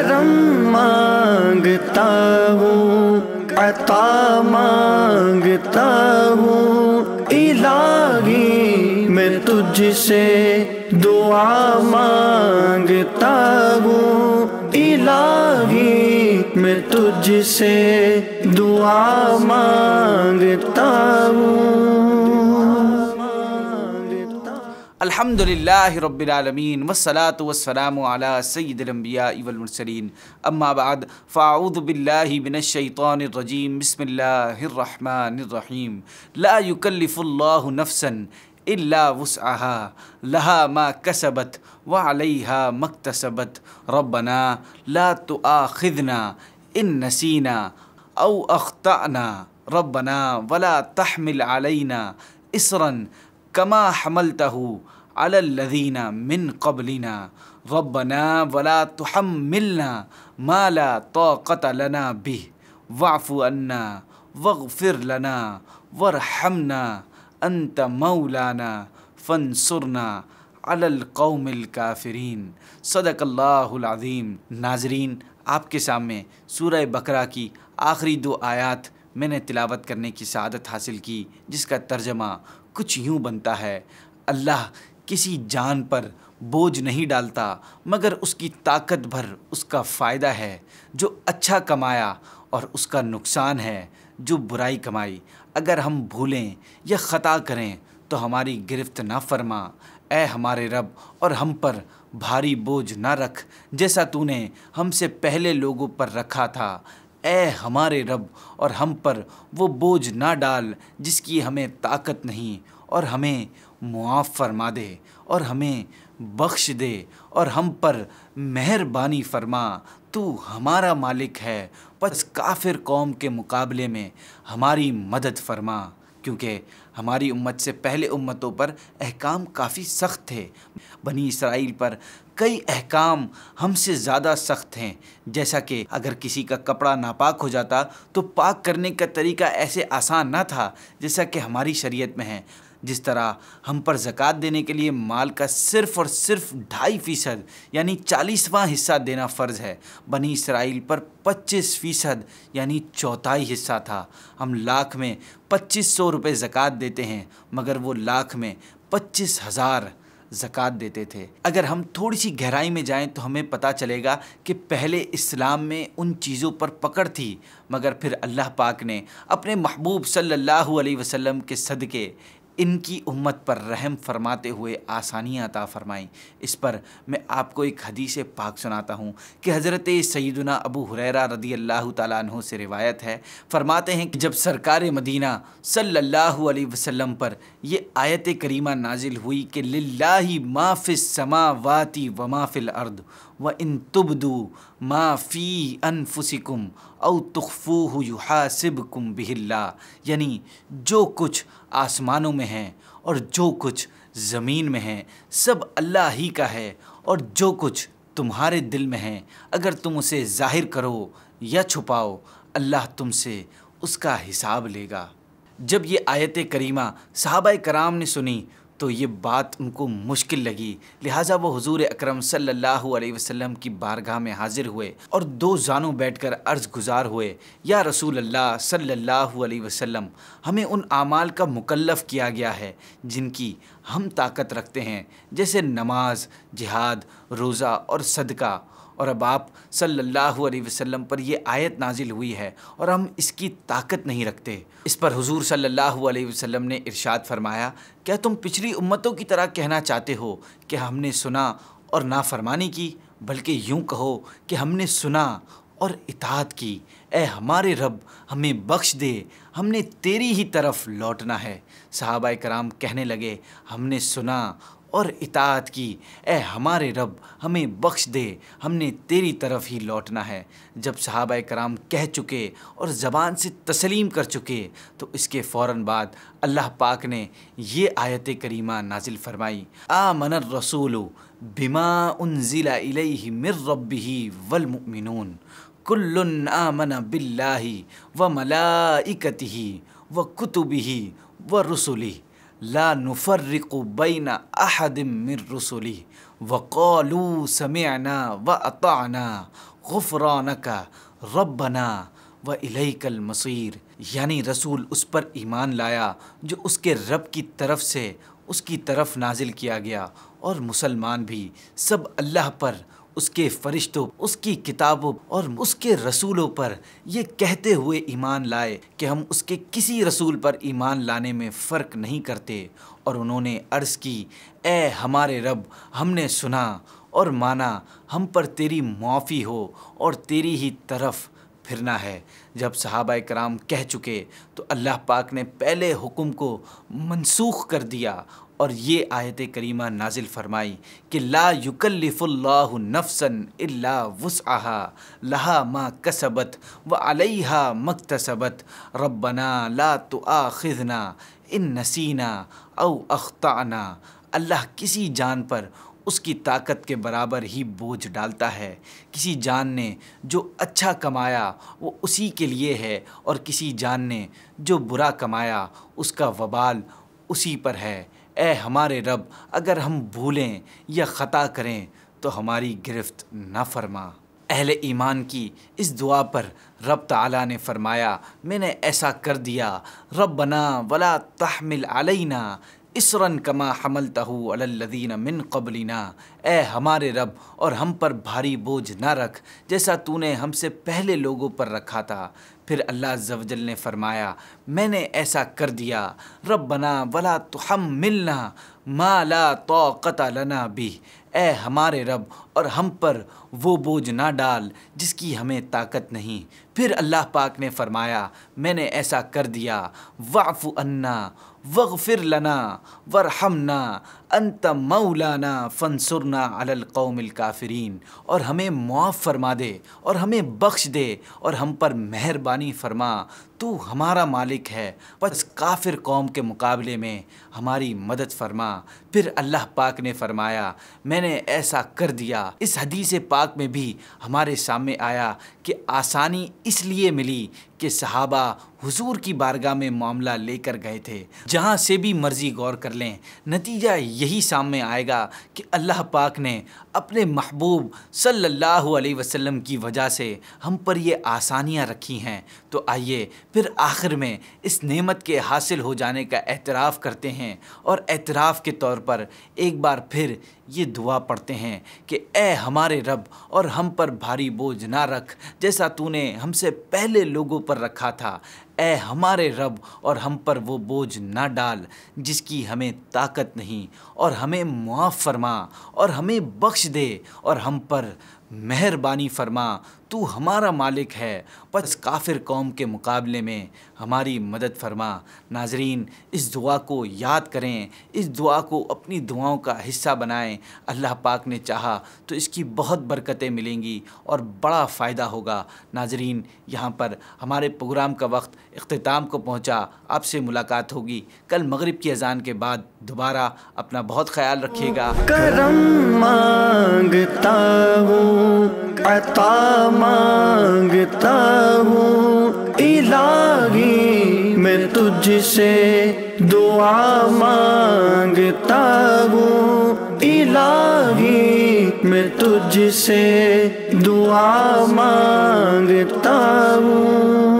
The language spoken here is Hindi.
करम मांगता हूँ अता मांगता हूँ इलाही मैं तुझसे दुआ मांगता हूँ इलाही मैं तुझसे दुआ मांगता हूँ الحمد لله رب العالمين والصلاة والسلام على سيد الأنبياء والمرسلين أما بعد فأعوذ بالله من الشيطان الرجيم بسم الله الرحمن الرحيم لا يكلف الله نفسا إلا وسعها لها ما كسبت وعليها ما اكتسبت ربنا لا تؤاخذنا إن نسينا أو أخطأنا ربنا ولا تحمل علينا إسرا कमा हमल तहू अल्लदीना मिन कबलिना वबना वला तो हम मिलना माला तो लना बिह वाफ़ु अन्ना फिर लना हमना अंत सुरना अलल कौमिल काफरीन सदकल्लाज़ीम नाजरीन आपके सामने सूर बकरा की आखिरी दो आयात मैंने तिलावत करने की शादत हासिल की जिसका तर्जमा कुछ यूं बनता है अल्लाह किसी जान पर बोझ नहीं डालता मगर उसकी ताकत भर उसका फ़ायदा है जो अच्छा कमाया और उसका नुकसान है जो बुराई कमाई अगर हम भूलें या ख़ता करें तो हमारी गिरफ्त ना फरमा ए हमारे रब और हम पर भारी बोझ ना रख जैसा तूने हमसे पहले लोगों पर रखा था ए हमारे रब और हम पर वो बोझ ना डाल जिसकी हमें ताकत नहीं और हमें मुआफ़ फरमा दे और हमें बख्श दे और हम पर मेहरबानी फरमा तू हमारा मालिक है बस काफिर कौम के मुकाबले में हमारी मदद फरमा क्योंकि हमारी उम्मत से पहले उम्मतों पर अहकाम काफ़ी सख्त थे बनी इसराइल पर कई अहकाम हमसे ज़्यादा सख्त हैं जैसा कि अगर किसी का कपड़ा नापाक हो जाता तो पाक करने का तरीका ऐसे आसान ना था जैसा कि हमारी शरीयत में है जिस तरह हम पर ज़क़़त देने के लिए माल का सिर्फ़ और सिर्फ ढाई फ़ीसद यानी चालीसवां हिस्सा देना फ़र्ज़ है बनी इसराइल पर पच्चीस फ़ीसद यानी चौथाई हिस्सा था हम लाख में पच्चीस सौ रुपये ज़क़़त देते हैं मगर वो लाख में पच्चीस हज़ार जक़ात देते थे अगर हम थोड़ी सी गहराई में जाएं तो हमें पता चलेगा कि पहले इस्लाम में उन चीज़ों पर पकड़ थी मगर फिर अल्लाह पाक ने अपने महबूब सल्लल्लाहु अलैहि वसल्लम के सदक़े इनकी उम्मत पर रहम फरमाते हुए आसानियाँ अता फरमाई इस पर मैं आपको एक हदीस पाक सुनाता हूँ कि हज़रत सईदना अबू हुररा रदी अल्लाह तु से रिवायत है फरमाते हैं कि जब सरकार मदीना सल्लल्लाहु अलैहि वसल्लम पर यह आयत करीमा नाजिल हुई कि लाही माफ़िल समावाती व माफ़िल अर्द व इन तुबदू माफ़ी अनफुसिकुम औ युहा सिब कुम बिहिल्ला यानी जो कुछ आसमानों में है और जो कुछ ज़मीन में है सब अल्लाह ही का है और जो कुछ तुम्हारे दिल में है अगर तुम उसे ज़ाहिर करो या छुपाओ अल्लाह तुमसे उसका हिसाब लेगा जब ये आयत करीमा साहब कराम ने सुनी तो ये बात उनको मुश्किल लगी लिहाजा वो हुजूर अकरम सल्लल्लाहु अलैहि वसल्लम की बारगाह में हाजिर हुए और दो जानों बैठकर अर्ज गुजार हुए या रसूल अल्लाह सल्लल्लाहु अलैहि वसल्लम हमें उन आमाल का मुकल्लफ किया गया है जिनकी हम ताकत रखते हैं जैसे नमाज जिहाद रोज़ा और सदका और अब आप सल्लल्लाहु अलैहि वसल्लम पर यह आयत नाजिल हुई है और हम इसकी ताकत नहीं रखते इस पर हुजूर सल्लल्लाहु अलैहि वसल्लम ने इरशाद फरमाया क्या तुम पिछली उम्मतों की तरह कहना चाहते हो कि हमने सुना और नाफरमानी की बल्कि यूँ कहो कि हमने सुना और इतात की ए हमारे रब हमें बख्श दे हमने तेरी ही तरफ लौटना है सहाबा कराम कहने लगे हमने सुना और इतात की ए हमारे रब हमें बख्श दे हमने तेरी तरफ ही लौटना है जब साहब कराम कह चुके और ज़बान से तस्लीम कर चुके तो इसके फ़ौर बाद अल्लाह पाक ने ये आयत करीमा नाजिल फरमाई आ मन रसूल बिमा उन ज़िला मिर रब ही वलमिन आ मन बिल्ला व मलाइकत ही व कुतुब ही व रसुली ला नुफ़र्रिकुबैना अहदम मिर रसुली वक़ालू समाना व अताना गुफ़रान का रबना व इलैकल मसीर यानी रसूल उस पर ईमान लाया जो उसके रब की तरफ से उसकी तरफ नाजिल किया गया और मुसलमान भी सब अल्लाह पर उसके फरिश्तों उसकी किताबों और उसके रसूलों पर यह कहते हुए ईमान लाए कि हम उसके किसी रसूल पर ईमान लाने में फ़र्क नहीं करते और उन्होंने अर्ज़ की ए हमारे रब हमने सुना और माना हम पर तेरी माफ़ी हो और तेरी ही तरफ़ फिरना है जब सहाबा कराम कह चुके तो अल्लाह पाक ने पहले हुक्म को मनसूख कर दिया और ये आयत करीमा नाजिल फरमाई कि ला युकल्लिफ़ुल्ला नफसन इल्ला वसहा लहा मा कसबत व अलहा मकतसबत रब्बना ला तो आखिजना इन नसीना औ अख्ताना अल्लाह किसी जान पर उसकी ताकत के बराबर ही बोझ डालता है किसी जान ने जो अच्छा कमाया वो उसी के लिए है और किसी जान ने जो बुरा कमाया उसका वबाल उसी पर है ए हमारे रब अगर हम भूलें या ख़ता करें तो हमारी गिरफ्त ना फरमा अहल ईमान की इस दुआ पर रब तला ने फरमाया मैंने ऐसा कर दिया रब बना वला तहमिल अलैना इसरन कमा हमल तहू अल्लदीन मिन कबलिना ए हमारे रब और हम पर भारी बोझ ना रख जैसा तूने हमसे पहले लोगों पर रखा था फिर अल्लाह जवजल ने फरमाया मैंने ऐसा कर दिया रब बना वला तो हम मिलना माला तो लना भी ए हमारे रब और हम पर वो बोझ ना डाल जिसकी हमें ताकत नहीं फिर अल्लाह पाक ने फरमाया मैंने ऐसा कर दिया वाफ़ अन्ना واغفر لنا وارحمنا अंत मौलाना फनसुरना अलकौमिल काफरीन और हमें मुआफ़ फरमा दे और हमें बख्श दे और हम पर मेहरबानी फरमा तू हमारा मालिक है बस काफिर कौम के मुकाबले में हमारी मदद फरमा फिर अल्लाह पाक ने फरमाया मैंने ऐसा कर दिया इस हदीस पाक में भी हमारे सामने आया कि आसानी इसलिए मिली कि सहाबा हुजूर की बारगाह में मामला लेकर गए थे जहाँ से भी मर्ज़ी गौर कर लें नतीजा यही सामने आएगा कि अल्लाह पाक ने अपने महबूब सल्लल्लाहु अलैहि वसल्लम की वजह से हम पर ये आसानियाँ रखी हैं तो आइए फिर आखिर में इस नेमत के हासिल हो जाने का एतराफ़ करते हैं और एतराफ़ के तौर पर एक बार फिर ये दुआ पढ़ते हैं कि ए हमारे रब और हम पर भारी बोझ ना रख जैसा तूने हमसे पहले लोगों पर रखा था ए हमारे रब और हम पर वो बोझ ना डाल जिसकी हमें ताकत नहीं और हमें मुआफ़ फरमा और हमें बख्श बख्श दे और हम पर मेहरबानी फरमा तू हमारा मालिक है बस काफिर कौम के मुकाबले में हमारी मदद फरमा नाजरीन इस दुआ को याद करें इस दुआ को अपनी दुआओं का हिस्सा बनाएं अल्लाह पाक ने चाहा तो इसकी बहुत बरकतें मिलेंगी और बड़ा फ़ायदा होगा नाजरीन यहाँ पर हमारे प्रोग्राम का वक्त अख्ताम को पहुँचा आपसे मुलाकात होगी कल मगरब की अजान के बाद दोबारा अपना बहुत ख्याल रखिएगा करम मांगता हूँ हूँ अता मांगता हूँ इलाही मैं तुझसे दुआ मांगता हूँ इलाही मैं तुझसे दुआ मांगता हूँ